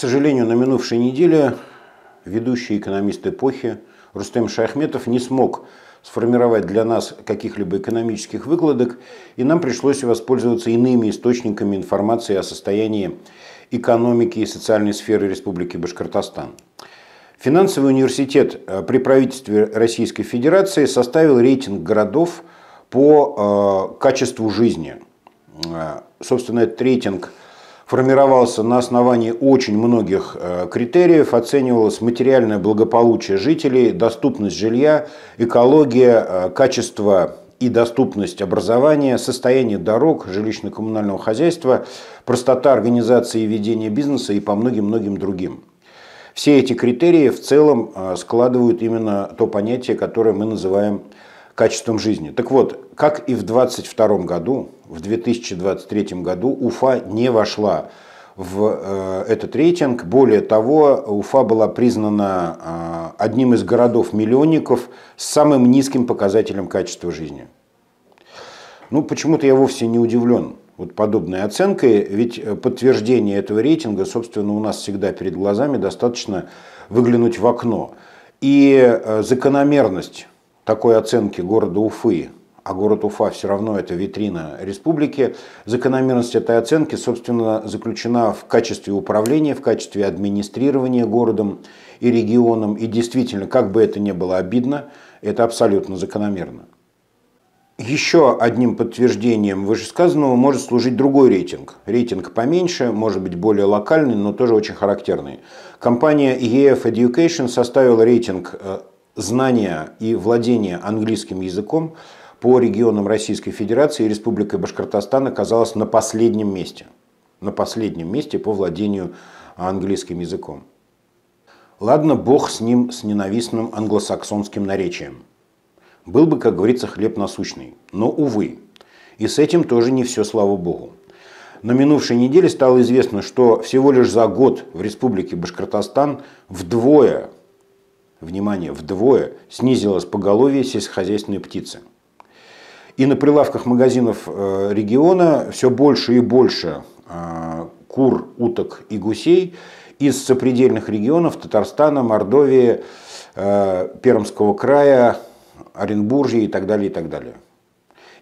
сожалению, на минувшей неделе ведущий экономист эпохи Рустем Шахметов не смог сформировать для нас каких-либо экономических выкладок, и нам пришлось воспользоваться иными источниками информации о состоянии экономики и социальной сферы Республики Башкортостан. Финансовый университет э, при правительстве Российской Федерации составил рейтинг городов по э, качеству жизни. Э, собственно, этот рейтинг – формировался на основании очень многих э, критериев. Оценивалось материальное благополучие жителей, доступность жилья, экология, э, качество и доступность образования, состояние дорог, жилищно-коммунального хозяйства, простота организации и ведения бизнеса и по многим-многим другим. Все эти критерии в целом э, складывают именно то понятие, которое мы называем качеством жизни. Так вот, как и в 2022 году, в 2023 году Уфа не вошла в э, этот рейтинг. Более того, Уфа была признана э, одним из городов-миллионников с самым низким показателем качества жизни. Ну, почему-то я вовсе не удивлен вот подобной оценкой, ведь э, подтверждение этого рейтинга, собственно, у нас всегда перед глазами достаточно выглянуть в окно. И закономерность такой оценки города Уфы а город Уфа все равно это витрина республики, закономерность этой оценки, собственно, заключена в качестве управления, в качестве администрирования городом и регионом. И действительно, как бы это ни было обидно, это абсолютно закономерно. Еще одним подтверждением вышесказанного может служить другой рейтинг. Рейтинг поменьше, может быть более локальный, но тоже очень характерный. Компания EF Education составила рейтинг э, знания и владения английским языком – по регионам Российской Федерации Республика Башкортостан оказалась на последнем месте. На последнем месте по владению английским языком. Ладно, бог с ним, с ненавистным англосаксонским наречием. Был бы, как говорится, хлеб насущный. Но, увы. И с этим тоже не все, слава богу. На минувшей неделе стало известно, что всего лишь за год в республике Башкортостан вдвое, внимание, вдвое снизилось поголовье сельскохозяйственной птицы. И на прилавках магазинов э, региона все больше и больше э, кур, уток и гусей из сопредельных регионов Татарстана, Мордовии, э, Пермского края, Оренбуржья и так далее, и так далее.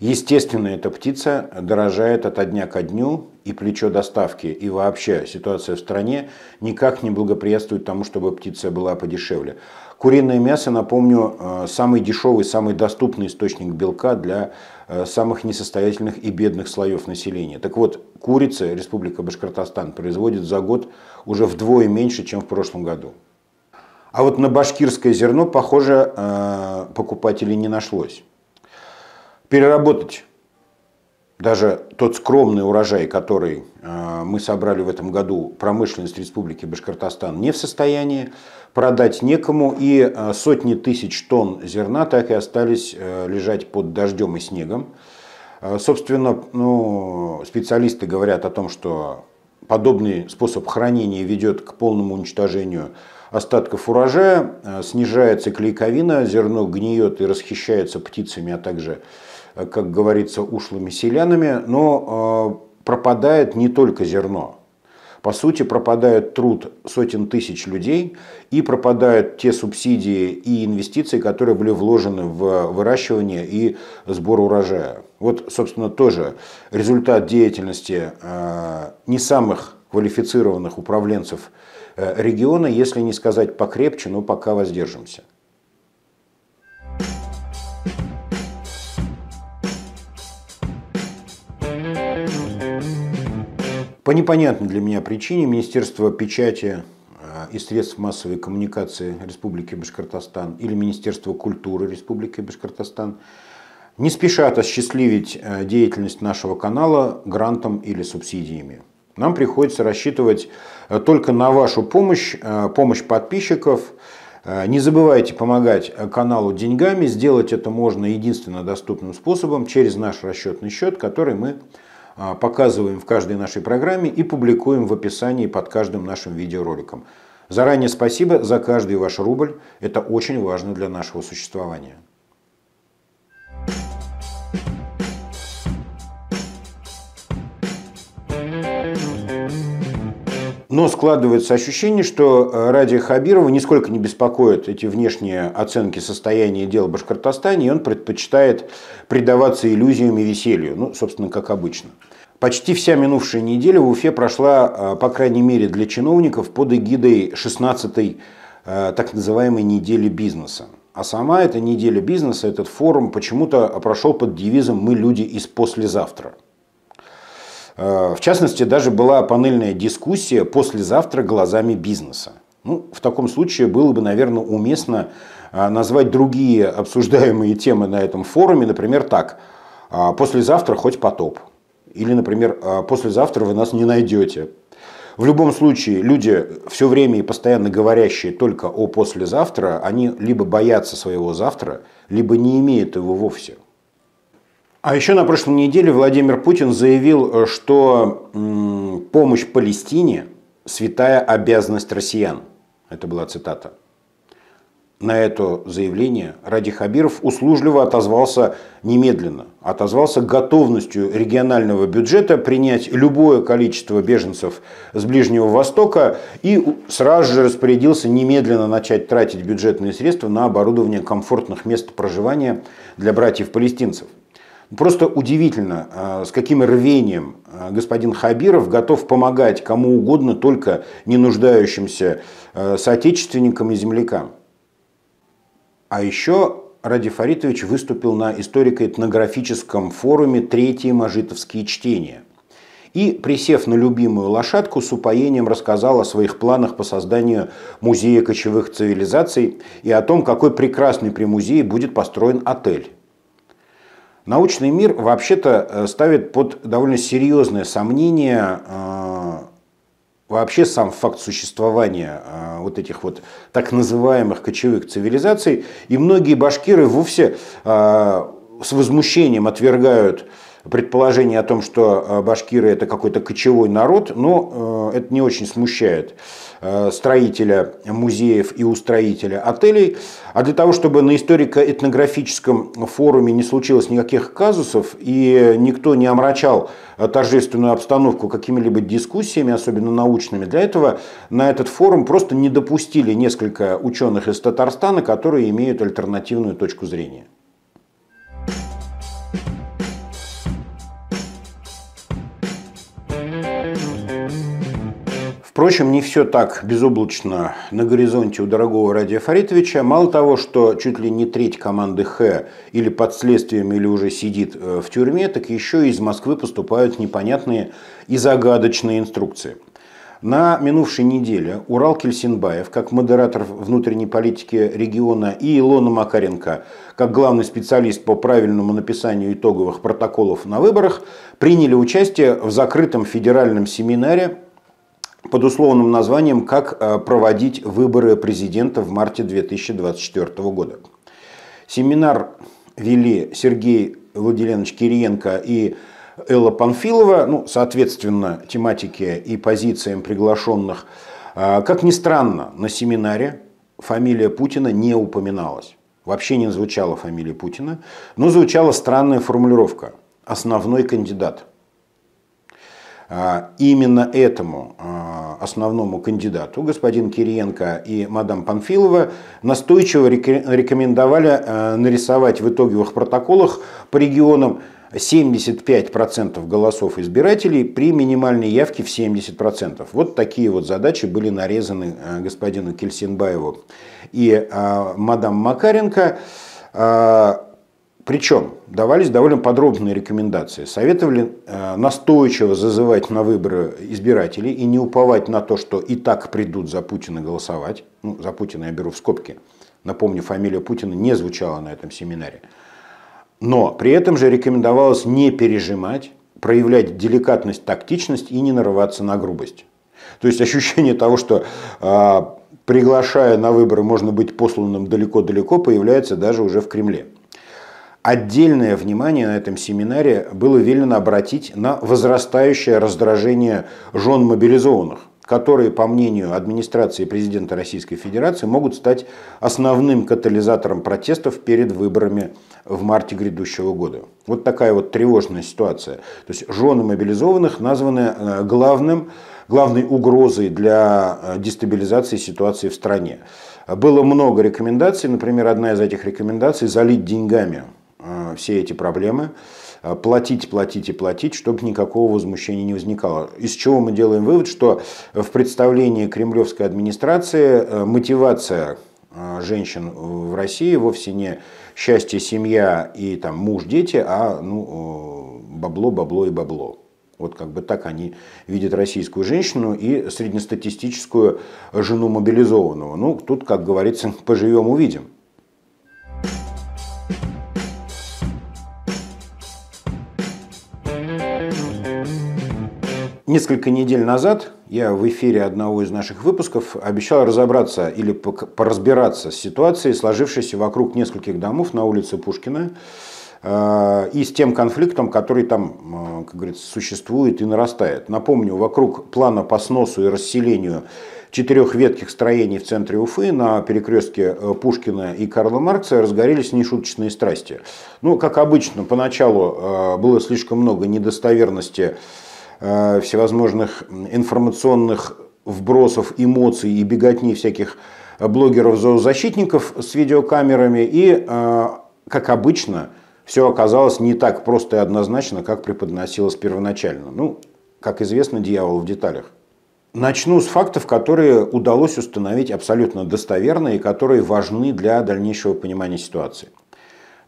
Естественно, эта птица дорожает от дня ко дню, и плечо доставки, и вообще ситуация в стране никак не благоприятствует тому, чтобы птица была подешевле. Куриное мясо, напомню, э, самый дешевый, самый доступный источник белка для э, самых несостоятельных и бедных слоев населения. Так вот, курица Республика Башкортостан производит за год уже вдвое меньше, чем в прошлом году. А вот на башкирское зерно, похоже, э, покупателей не нашлось переработать даже тот скромный урожай, который э, мы собрали в этом году, промышленность Республики Башкортостан не в состоянии, продать некому, и э, сотни тысяч тонн зерна так и остались э, лежать под дождем и снегом. Собственно, ну, специалисты говорят о том, что подобный способ хранения ведет к полному уничтожению остатков урожая, снижается клейковина, зерно гниет и расхищается птицами, а также Э, как говорится, ушлыми селянами, но э, пропадает не только зерно. По сути, пропадает труд сотен тысяч людей и пропадают те субсидии и инвестиции, которые были вложены в выращивание и сбор урожая. Вот, собственно, тоже результат деятельности э, не самых квалифицированных управленцев региона, если не сказать покрепче, но пока воздержимся. По непонятной для меня причине Министерство печати э, и средств массовой коммуникации Республики Башкортостан или Министерство культуры Республики Башкортостан не спешат осчастливить э, деятельность нашего канала грантом или субсидиями. Нам приходится рассчитывать э, только на вашу помощь, помощь подписчиков. Не забывайте помогать каналу деньгами. Сделать это можно единственно доступным способом через наш расчетный счет, который мы а, показываем в каждой нашей программе и публикуем в описании под каждым нашим видеороликом. Заранее спасибо за каждый ваш рубль, это очень важно для нашего существования. но складывается ощущение, что э, ради Хабирова нисколько не беспокоят эти внешние оценки состояния дел Башкортостана, и он предпочитает предаваться иллюзиям и веселью, ну, собственно, как обычно. Почти вся минувшая неделя в Уфе прошла, э, по крайней мере, для чиновников под эгидой 16-й э, так называемой недели бизнеса. А сама эта неделя бизнеса, этот форум почему-то прошел под девизом «Мы люди из послезавтра». Э, в частности, даже была панельная дискуссия «Послезавтра глазами бизнеса». Ну, в таком случае было бы, наверное, уместно э, назвать другие обсуждаемые темы на этом форуме, например, так «А «Послезавтра хоть потоп». Или, например, «А «Послезавтра вы нас не найдете». В любом случае, люди, все время и постоянно говорящие только о послезавтра, они либо боятся своего завтра, либо не имеют его вовсе. А еще на прошлой неделе Владимир Путин заявил, что помощь Палестине – святая обязанность россиян. Это была цитата. На это заявление Ради Хабиров услужливо отозвался немедленно. Отозвался готовностью регионального бюджета принять любое количество беженцев с Ближнего Востока и сразу же распорядился немедленно начать тратить бюджетные средства на оборудование комфортных мест проживания для братьев-палестинцев. Просто удивительно, э, с каким рвением э, господин Хабиров готов помогать кому угодно, только не нуждающимся э, соотечественникам и землякам. А еще Ради Фаритович выступил на историко-этнографическом форуме «Третьи мажитовские чтения» и, присев на любимую лошадку, с упоением рассказал о своих планах по созданию музея кочевых цивилизаций и о том, какой прекрасный при музее будет построен отель. Научный мир вообще-то э, ставит под довольно серьезное сомнение э, вообще сам факт существования э, вот этих вот так называемых кочевых цивилизаций. И многие башкиры вовсе с возмущением отвергают предположение о том, что э, башкиры это какой-то кочевой народ, но э, это не очень смущает э, строителя музеев и устроителя отелей. А для того, чтобы на историко-этнографическом форуме не случилось никаких казусов и никто не омрачал торжественную обстановку какими-либо дискуссиями, особенно научными, для этого на этот форум просто не допустили несколько ученых из Татарстана, которые имеют альтернативную точку зрения. Впрочем, не все так безоблачно на горизонте у дорогого Радия Фаритовича. Мало того, что чуть ли не треть команды Х или под следствием, или уже сидит э, в тюрьме, так еще и из Москвы поступают непонятные и загадочные инструкции. На минувшей неделе Урал Кельсинбаев, как модератор внутренней политики региона, и Илона Макаренко, как главный специалист по правильному написанию итоговых протоколов на выборах, приняли участие в закрытом федеральном семинаре под условным названием «Как э, проводить выборы президента в марте 2024 года». Семинар вели Сергей Владимирович Кириенко и Элла Панфилова, ну, соответственно, тематике и позициям приглашенных. Э, как ни странно, на семинаре фамилия Путина не упоминалась. Вообще не звучала фамилия Путина, но звучала странная формулировка «основной кандидат». А, именно этому а, основному кандидату, господин Кириенко и мадам Панфилова, настойчиво рекомендовали а, нарисовать в итоговых протоколах по регионам 75% голосов избирателей при минимальной явке в 70%. Вот такие вот задачи были нарезаны господину Кельсинбаеву и мадам Макаренко. Причем давались довольно подробные рекомендации. Советовали э, настойчиво зазывать на выборы избирателей и не уповать на то, что и так придут за Путина голосовать. Ну, за Путина я беру в скобки. Напомню, фамилия Путина не звучала на этом семинаре. Но при этом же рекомендовалось не пережимать, проявлять деликатность, тактичность и не нарываться на грубость. То есть ощущение того, что а, приглашая на выборы можно быть посланным далеко-далеко, появляется даже уже в Кремле. Отдельное внимание на этом семинаре было велено обратить на возрастающее раздражение жен мобилизованных, которые, по мнению администрации президента Российской Федерации, могут стать основным катализатором протестов перед выборами в марте грядущего года. Вот такая вот тревожная ситуация. То есть жены мобилизованных названы э, главным, главной угрозой для э, дестабилизации ситуации в стране. Было много рекомендаций, например, одна из этих рекомендаций – залить деньгами Э, все эти проблемы, э, платить, платить и платить, чтобы никакого возмущения не возникало. Из чего мы делаем вывод, что в представлении кремлевской администрации э, мотивация женщин в России вовсе не счастье, семья и там муж, дети, а ну, бабло, бабло и бабло. Вот как бы так они видят российскую женщину и среднестатистическую жену мобилизованного. Ну, тут, как говорится, поживем, увидим. Несколько недель назад я в эфире одного из наших выпусков обещал разобраться или поразбираться с ситуацией, сложившейся вокруг нескольких домов на улице Пушкина э, и с тем конфликтом, который там, э, как говорится, существует и нарастает. Напомню, вокруг плана по сносу и расселению четырех ветких строений в центре Уфы на перекрестке э, Пушкина и Карла Маркса разгорелись нешуточные страсти. Ну, как обычно, поначалу было слишком много недостоверности Э, всевозможных информационных вбросов эмоций и беготни всяких блогеров-зоозащитников с видеокамерами. И, э, как обычно, все оказалось не так просто и однозначно, как преподносилось первоначально. Ну, как известно, дьявол в деталях. Начну с фактов, которые удалось установить абсолютно достоверно и которые важны для дальнейшего понимания ситуации.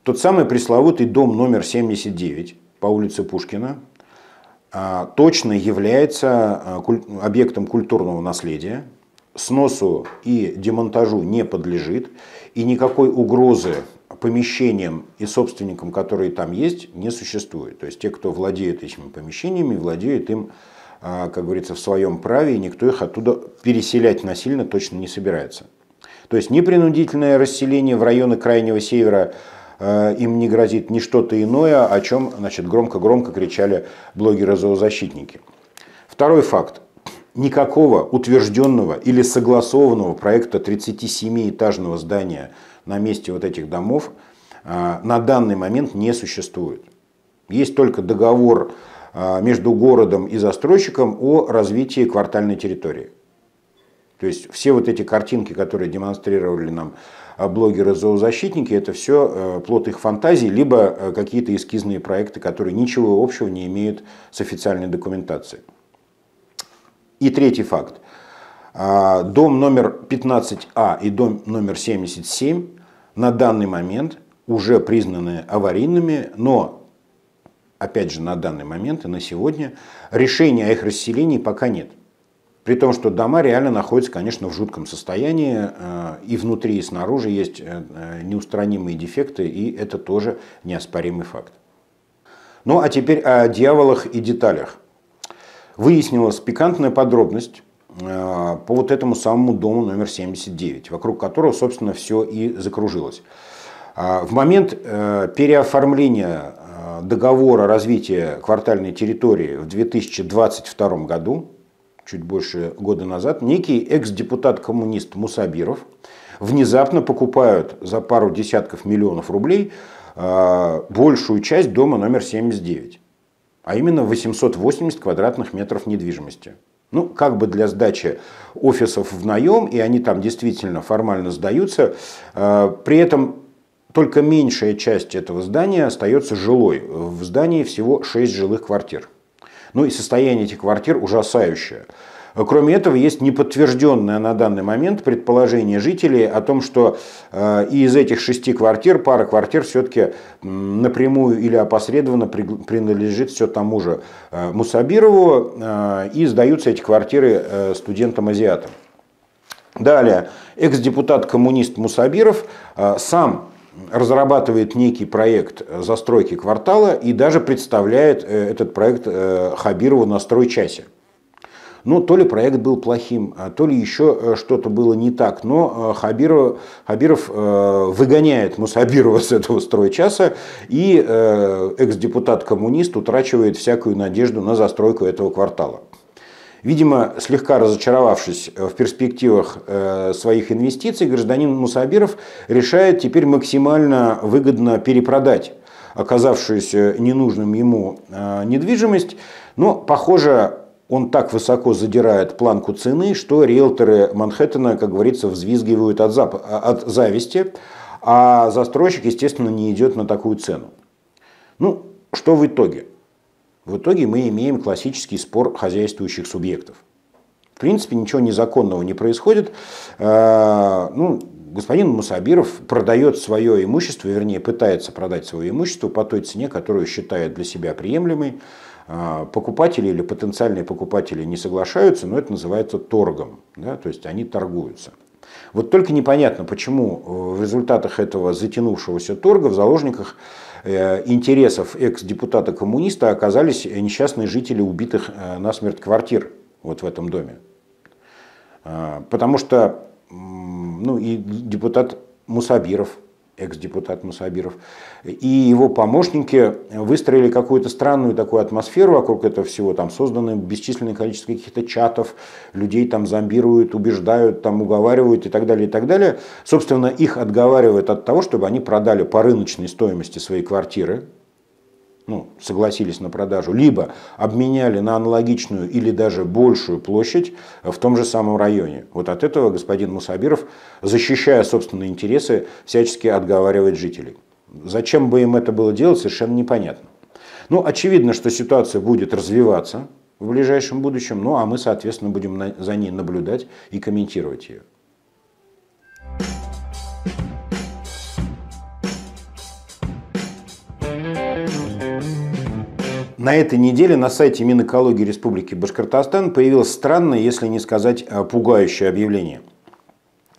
Тот самый пресловутый дом номер 79 по улице Пушкина, а, точно является а, объектом культурного наследия, сносу и демонтажу не подлежит, и никакой угрозы помещениям и собственникам, которые там есть, не существует. То есть те, кто владеет этими помещениями, владеют им, а, как говорится, в своем праве, и никто их оттуда переселять насильно точно не собирается. То есть непринудительное расселение в районы Крайнего Севера – Э, им не грозит ни что-то иное, о чем значит, громко-громко кричали блогеры-зоозащитники. Второй факт. Никакого утвержденного или согласованного проекта 37-этажного здания на месте вот этих домов э, на данный момент не существует. Есть только договор э, между городом и застройщиком о развитии квартальной территории. То есть все вот эти картинки, которые демонстрировали нам а блогеры-зоозащитники, это все э, плод их фантазий, либо э, какие-то эскизные проекты, которые ничего общего не имеют с официальной документацией. И третий факт. А, дом номер 15А и дом номер 77 на данный момент уже признаны аварийными, но, опять же, на данный момент и на сегодня решения о их расселении пока нет. При том, что дома реально находятся, конечно, в жутком состоянии, э, и внутри, и снаружи есть э, э, неустранимые дефекты, и это тоже неоспоримый факт. Ну а теперь о дьяволах и деталях. Выяснилась пикантная подробность по вот этому самому дому номер 79, вокруг которого, собственно, все и закружилось. А, в момент переоформления договора развития квартальной территории в 2022 году чуть больше года назад, некий экс-депутат-коммунист Мусабиров внезапно покупают за пару десятков миллионов рублей а, большую часть дома номер 79, а именно 880 квадратных метров недвижимости. Ну, как бы для сдачи офисов в наем, и они там действительно формально сдаются, а, при этом только меньшая часть этого здания остается жилой. В здании всего 6 жилых квартир. Ну и состояние этих квартир ужасающее. Кроме этого, есть неподтвержденное на данный момент предположение жителей о том, что э, и из этих шести квартир пара квартир все-таки напрямую или опосредованно принадлежит все тому же э, Мусабирову, э, и сдаются эти квартиры студентам-азиатам. Далее, экс-депутат-коммунист Мусабиров сам разрабатывает некий проект застройки квартала и даже представляет э, этот проект э, Хабирову на стройчасе. Ну, то ли проект был плохим, а то ли еще э, что-то было не так. Но Хабиров, Хабиров выгоняет Мусабирова с этого стройчаса, и экс-депутат-коммунист утрачивает всякую надежду на застройку этого квартала. Видимо, слегка разочаровавшись э, в перспективах э, своих инвестиций, гражданин Мусабиров решает теперь максимально выгодно перепродать оказавшуюся ненужным ему э, недвижимость. Но, похоже, он так высоко задирает планку цены, что риэлторы Манхэттена, как говорится, взвизгивают от, зап... от зависти, а застройщик, естественно, не идет на такую цену. Ну, что в итоге? В итоге мы имеем классический спор хозяйствующих субъектов. В принципе, ничего незаконного не происходит. А, ну, господин Мусабиров продает свое имущество, вернее, пытается продать свое имущество по той цене, которую считает для себя приемлемой. А, покупатели или потенциальные покупатели не соглашаются, но это называется торгом. Да? То есть они торгуются. Вот только непонятно, почему э, в результатах этого затянувшегося торга в заложниках э, интересов экс-депутата-коммуниста оказались несчастные жители убитых э, насмерть квартир вот в этом доме. А, потому что ну, и депутат Мусабиров экс-депутат Мусабиров, и его помощники выстроили какую-то странную такую атмосферу вокруг этого всего. Там созданы бесчисленное количество каких-то чатов, людей там зомбируют, убеждают, там уговаривают и так далее, и так далее. Собственно, их отговаривают от того, чтобы они продали по рыночной стоимости свои квартиры, ну, согласились на продажу, либо обменяли на аналогичную или даже большую площадь в том же самом районе. Вот от этого господин Мусабиров, защищая собственные интересы, всячески отговаривает жителей. Зачем бы им это было делать, совершенно непонятно. Ну, очевидно, что ситуация будет развиваться в ближайшем будущем, ну а мы, соответственно, будем за ней наблюдать и комментировать ее. На этой неделе на сайте Минэкологии Республики Башкортостан появилось странное, если не сказать а, пугающее объявление.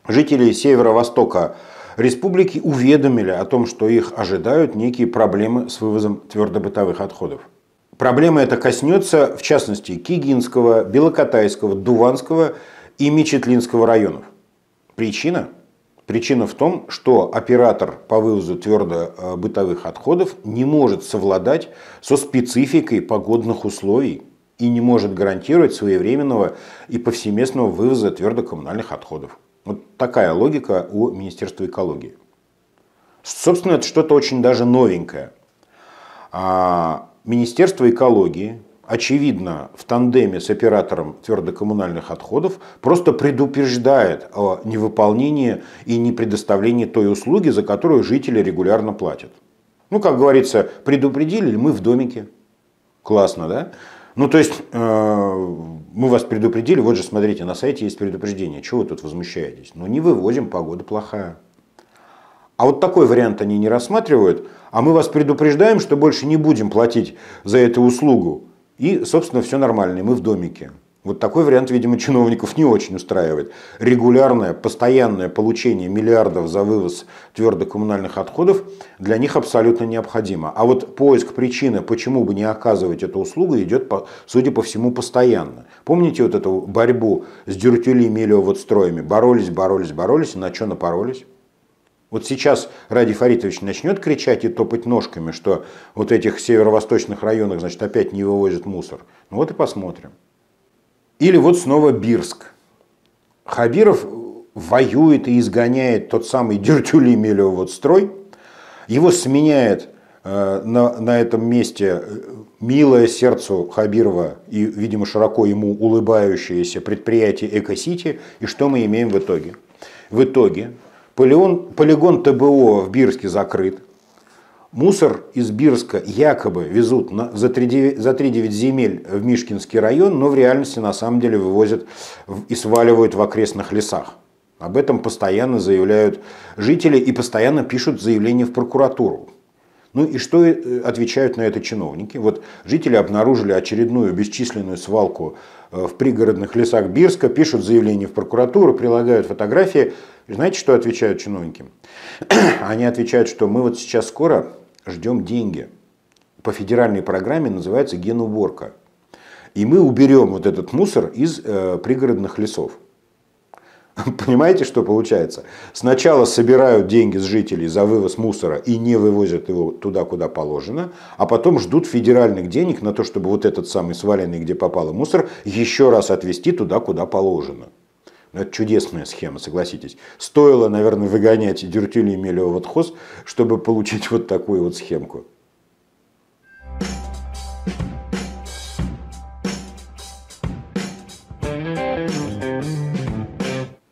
Жители северо-востока республики уведомили о том, что их ожидают некие проблемы с вывозом твердобытовых отходов. Проблема эта коснется, в частности, Кигинского, Белокатайского, Дуванского и Мечетлинского районов. Причина – Причина в том, что оператор по вывозу твердо-бытовых э, отходов не может совладать со спецификой погодных условий и не может гарантировать своевременного и повсеместного вывоза твердокоммунальных отходов. Вот такая логика у Министерства экологии. Собственно, это что-то очень даже новенькое. А, Министерство экологии очевидно, в тандеме с оператором твердокоммунальных отходов просто предупреждает о невыполнении и непредоставлении той услуги, за которую жители регулярно платят. Ну, как говорится, предупредили мы в домике. Классно, да? Ну, то есть, э, мы вас предупредили, вот же, смотрите, на сайте есть предупреждение, чего вы тут возмущаетесь? Ну, не вывозим, погода плохая. А вот такой вариант они не рассматривают, а мы вас предупреждаем, что больше не будем платить за эту услугу. И, собственно, все нормально, и мы в домике. Вот такой вариант, видимо, чиновников не очень устраивает. Регулярное, постоянное получение миллиардов за вывоз твердых коммунальных отходов для них абсолютно необходимо. А вот поиск причины, почему бы не оказывать эту услугу, идет, судя по всему, постоянно. Помните вот эту борьбу с дюртюли мелиоводстроями? Боролись, боролись, боролись, и на что напоролись? Вот сейчас Ради Фаритович начнет кричать и топать ножками, что вот этих северо-восточных районах, значит, опять не вывозят мусор. Ну вот и посмотрим. Или вот снова Бирск. Хабиров воюет и изгоняет тот самый Дюртюли вот строй. Его сменяет э, на, на этом месте э, милое сердцу Хабирова и, видимо, широко ему улыбающееся предприятие «Экосити». И что мы имеем в итоге? В итоге Полион, полигон ТБО в Бирске закрыт. Мусор из Бирска якобы везут на, за 3,9 за 3 земель в Мишкинский район, но в реальности на самом деле вывозят и сваливают в окрестных лесах. Об этом постоянно заявляют жители и постоянно пишут заявления в прокуратуру. Ну и что э, отвечают на это чиновники? Вот жители обнаружили очередную бесчисленную свалку э, в пригородных лесах Бирска, пишут заявление в прокуратуру, прилагают фотографии, знаете, что отвечают чиновники? Они отвечают, что мы вот сейчас скоро ждем деньги. По федеральной программе называется генуборка. И мы уберем вот этот мусор из э, пригородных лесов. Понимаете, что получается? Сначала собирают деньги с жителей за вывоз мусора и не вывозят его туда, куда положено, а потом ждут федеральных денег на то, чтобы вот этот самый сваленный, где попало мусор, еще раз отвезти туда, куда положено. Но ну, это чудесная схема, согласитесь. Стоило, наверное, выгонять Дюртюли в Ватхоз, чтобы получить вот такую вот схемку.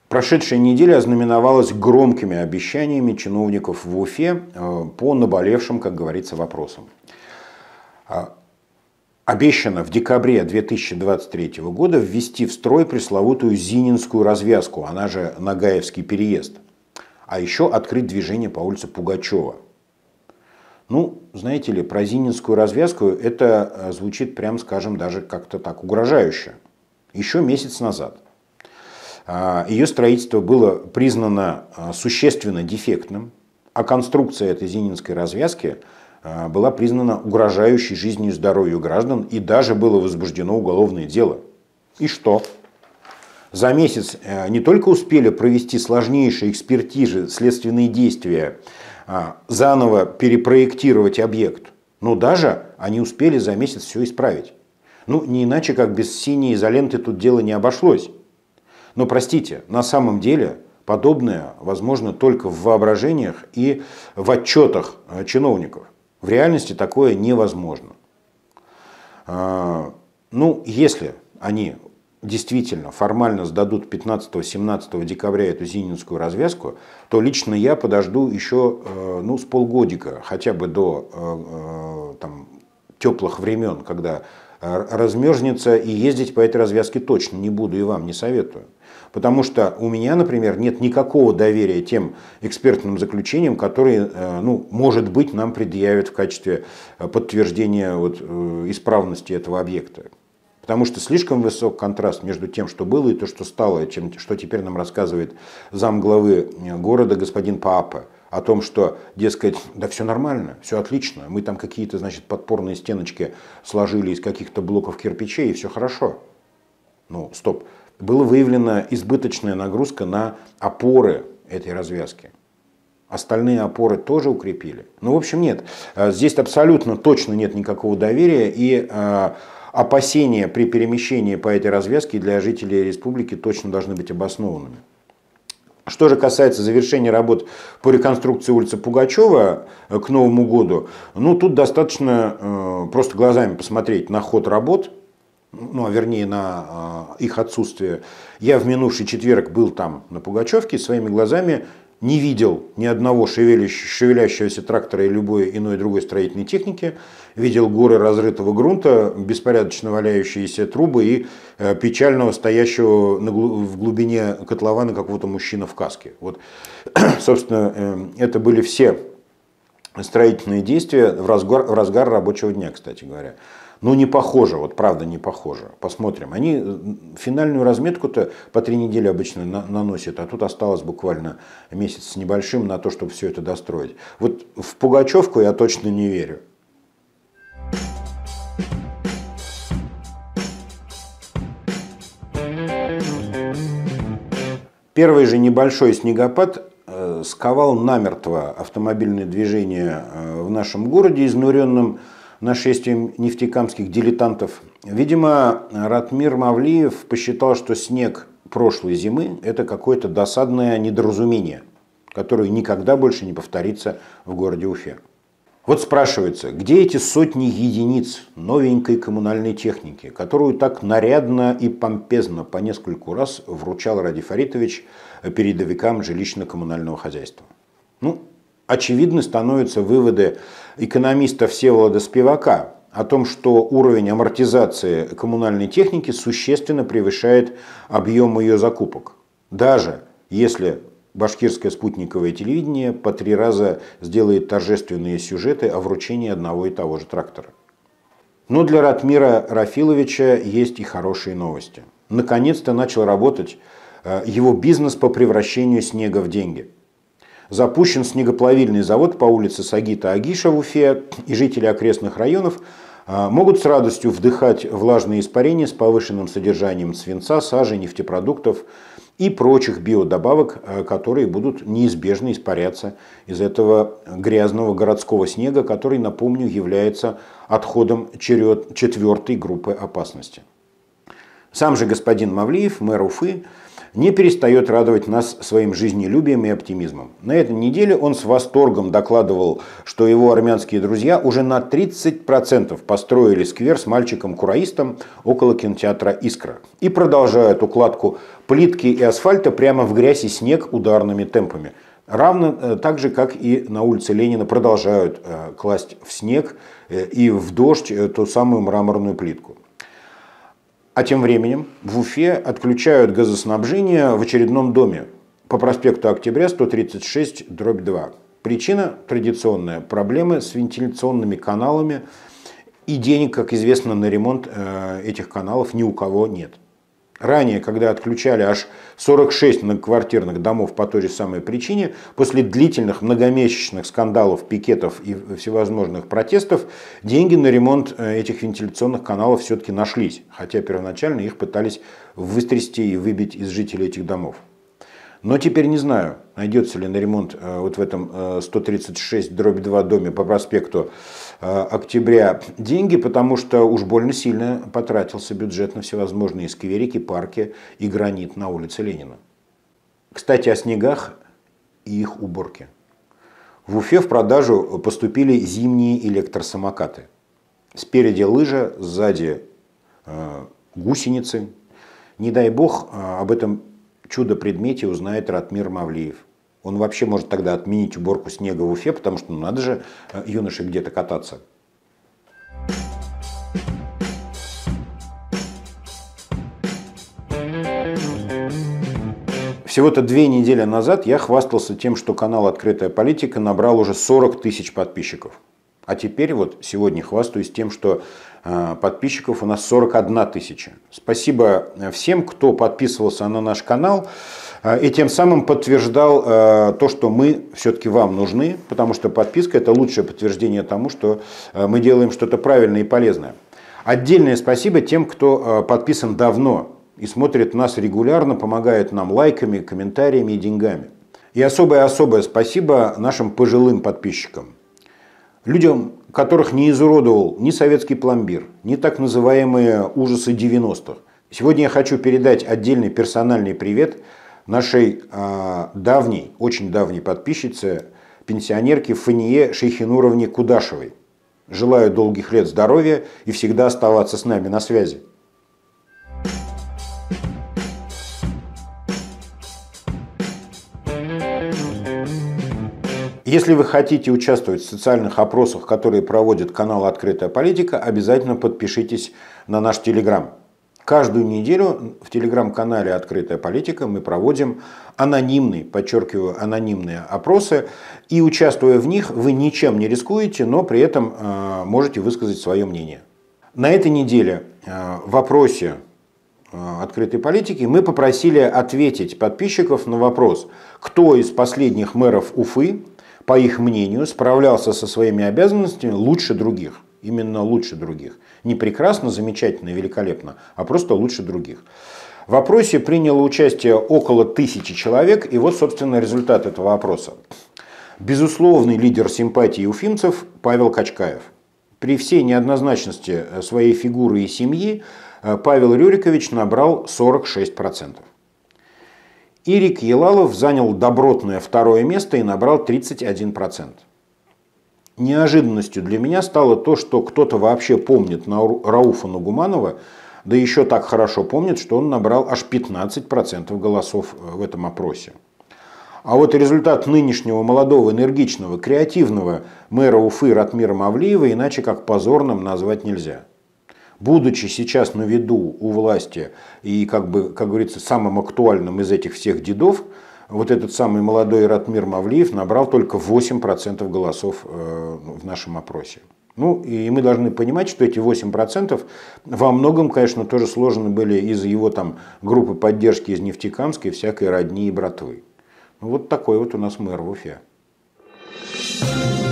Прошедшая неделя ознаменовалась громкими обещаниями чиновников в Уфе э, по наболевшим, как говорится, вопросам. А, обещано в декабре 2023 года ввести в строй пресловутую Зининскую развязку, она же Нагаевский переезд, а еще открыть движение по улице Пугачева. Ну, знаете ли, про Зининскую развязку это э, звучит, прям скажем, даже как-то так угрожающе. Еще месяц назад а, ее строительство было признано э, существенно дефектным, а конструкция этой Зининской развязки – а, была признана угрожающей жизни и здоровью граждан и даже было возбуждено уголовное дело. И что? За месяц э, не только успели провести сложнейшие экспертизы, следственные действия, а, заново перепроектировать объект, но даже они успели за месяц все исправить. Ну, не иначе, как без синей изоленты тут дело не обошлось. Но простите, на самом деле подобное возможно только в воображениях и в отчетах э, чиновников. В реальности такое невозможно. А, ну, если они действительно формально сдадут 15-17 декабря эту зининскую развязку, то лично я подожду еще э, ну, с полгодика, хотя бы до э, э, там, теплых времен, когда размерзнется и ездить по этой развязке точно не буду и вам не советую. Потому что у меня, например, нет никакого доверия тем экспертным заключениям, которые, э, ну, может быть, нам предъявят в качестве э, подтверждения вот, э, исправности этого объекта. Потому что слишком высок контраст между тем, что было и то, что стало, чем, что теперь нам рассказывает замглавы города господин Паапа о том, что, дескать, да все нормально, все отлично, мы там какие-то, значит, подпорные стеночки сложили из каких-то блоков кирпичей, и все хорошо. Ну, стоп. Была выявлена избыточная нагрузка на опоры этой развязки. Остальные опоры тоже укрепили. Ну, в общем, нет. Э, здесь абсолютно точно нет никакого доверия и э, опасения при перемещении по этой развязке для жителей республики точно должны быть обоснованными. Что же касается завершения работ по реконструкции улицы Пугачева э, к Новому году, ну тут достаточно э, просто глазами посмотреть на ход работ, ну, а вернее на э, их отсутствие. Я в минувший четверг был там на Пугачевке, своими глазами не видел ни одного шевелящегося трактора и любой иной другой строительной техники, видел горы разрытого грунта, беспорядочно валяющиеся трубы и э, печального стоящего в глубине котлована какого-то мужчина в каске. Вот, собственно, э, это были все строительные действия в разгар, в разгар рабочего дня, кстати говоря. Ну, не похоже, вот правда не похоже. Посмотрим. Они э, финальную разметку-то по три недели обычно на наносят, а тут осталось буквально месяц с небольшим на то, чтобы все это достроить. Вот в Пугачевку я точно не верю. Первый же небольшой снегопад э, сковал намертво автомобильное движение э, в нашем городе изнуренным нашествием нефтекамских дилетантов. Видимо, Ратмир Мавлиев посчитал, что снег прошлой зимы – это какое-то досадное недоразумение, которое никогда больше не повторится в городе Уфе. Вот спрашивается, где эти сотни единиц новенькой коммунальной техники, которую так нарядно и помпезно по нескольку раз вручал Ради Фаритович передовикам жилищно-коммунального хозяйства? Ну, очевидны становятся выводы экономиста Всеволода Спивака о том, что уровень амортизации коммунальной техники существенно превышает объем ее закупок. Даже если башкирское спутниковое телевидение по три раза сделает торжественные сюжеты о вручении одного и того же трактора. Но для Ратмира Рафиловича есть и хорошие новости. Наконец-то начал работать э, его бизнес по превращению снега в деньги – Запущен снегоплавильный завод по улице Сагита Агиша в Уфе, и жители окрестных районов а, могут с радостью вдыхать влажные испарения с повышенным содержанием свинца, сажи, нефтепродуктов и прочих биодобавок, а, которые будут неизбежно испаряться из этого грязного городского снега, который, напомню, является отходом четвертой группы опасности. Сам же господин Мавлиев, мэр Уфы, не перестает радовать нас своим жизнелюбием и оптимизмом. На этой неделе он с восторгом докладывал, что его армянские друзья уже на 30% построили сквер с мальчиком-кураистом около кинотеатра «Искра» и продолжают укладку плитки и асфальта прямо в грязь и снег ударными темпами. Равно э, так же, как и на улице Ленина продолжают э, класть в снег э, и в дождь ту самую мраморную плитку. А тем временем в Уфе отключают газоснабжение в очередном доме по проспекту Октября 136, дробь 2. Причина традиционная – проблемы с вентиляционными каналами, и денег, как известно, на ремонт э, этих каналов ни у кого нет. Ранее, когда отключали аж 46 многоквартирных домов по той же самой причине, после длительных многомесячных скандалов, пикетов и всевозможных протестов, деньги на ремонт э, этих вентиляционных каналов все-таки нашлись, хотя первоначально их пытались выстрясти и выбить из жителей этих домов. Но теперь не знаю, найдется ли на ремонт э, вот в этом 136 э, дробь 2 доме по проспекту э, октября деньги, потому что уж больно сильно потратился бюджет на всевозможные скверики, парки и гранит на улице Ленина. Кстати, о снегах и их уборке. В Уфе в продажу поступили зимние электросамокаты. Спереди лыжа, сзади э, гусеницы. Не дай бог, об этом чудо-предмете узнает Ратмир Мавлиев. Он вообще может тогда отменить уборку снега в Уфе, потому что ну, надо же э, юноше где-то кататься. Всего-то две недели назад я хвастался тем, что канал «Открытая политика» набрал уже 40 тысяч подписчиков. А теперь вот сегодня хвастаюсь тем, что э, подписчиков у нас 41 тысяча. Спасибо э, всем, кто подписывался на наш канал. Э, и тем самым подтверждал э, то, что мы все-таки вам нужны, потому что подписка – это лучшее подтверждение тому, что э, мы делаем что-то правильное и полезное. Отдельное спасибо тем, кто подписан давно и смотрит нас регулярно, помогает нам лайками, комментариями и деньгами. И особое-особое спасибо нашим пожилым подписчикам. Людям, которых не изуродовал ни советский пломбир, ни так называемые ужасы 90-х. Сегодня я хочу передать отдельный персональный привет – нашей а, давней, очень давней подписчице, пенсионерке Фанье Шейхинуровне Кудашевой. Желаю долгих лет здоровья и всегда оставаться с нами на связи. Если вы хотите участвовать в социальных опросах, которые проводит канал «Открытая политика», обязательно подпишитесь на наш Телеграм. Каждую неделю в телеграм-канале «Открытая политика» мы проводим анонимные, подчеркиваю, анонимные опросы. И участвуя в них, вы ничем не рискуете, но при этом э, можете высказать свое мнение. На этой неделе э, в опросе э, открытой политики мы попросили ответить подписчиков на вопрос, кто из последних мэров Уфы, по их мнению, справлялся со своими обязанностями лучше других именно лучше других. Не прекрасно, замечательно, великолепно, а просто лучше других. В опросе приняло участие около тысячи человек, и вот, собственно, результат этого опроса. Безусловный лидер симпатии уфимцев Павел Качкаев. При всей неоднозначности э, своей фигуры и семьи э, Павел Рюрикович набрал 46%. Ирик Елалов занял добротное второе место и набрал 31%. Неожиданностью для меня стало то, что кто-то вообще помнит Рауфа Нугуманова, да еще так хорошо помнит, что он набрал аж 15% голосов э, в этом опросе. А вот результат нынешнего молодого, энергичного, креативного мэра Уфы Ратмира Мавлиева иначе как позорным назвать нельзя. Будучи сейчас на виду у власти и, как, бы, как говорится, самым актуальным из этих всех дедов – вот этот самый молодой Ратмир Мавлиев набрал только 8% голосов э, в нашем опросе. Ну, и мы должны понимать, что эти 8% во многом, конечно, тоже сложены были из его там группы поддержки из Нефтекамской, всякой родни и братвы. Ну, вот такой вот у нас мэр в Уфе. Thank you.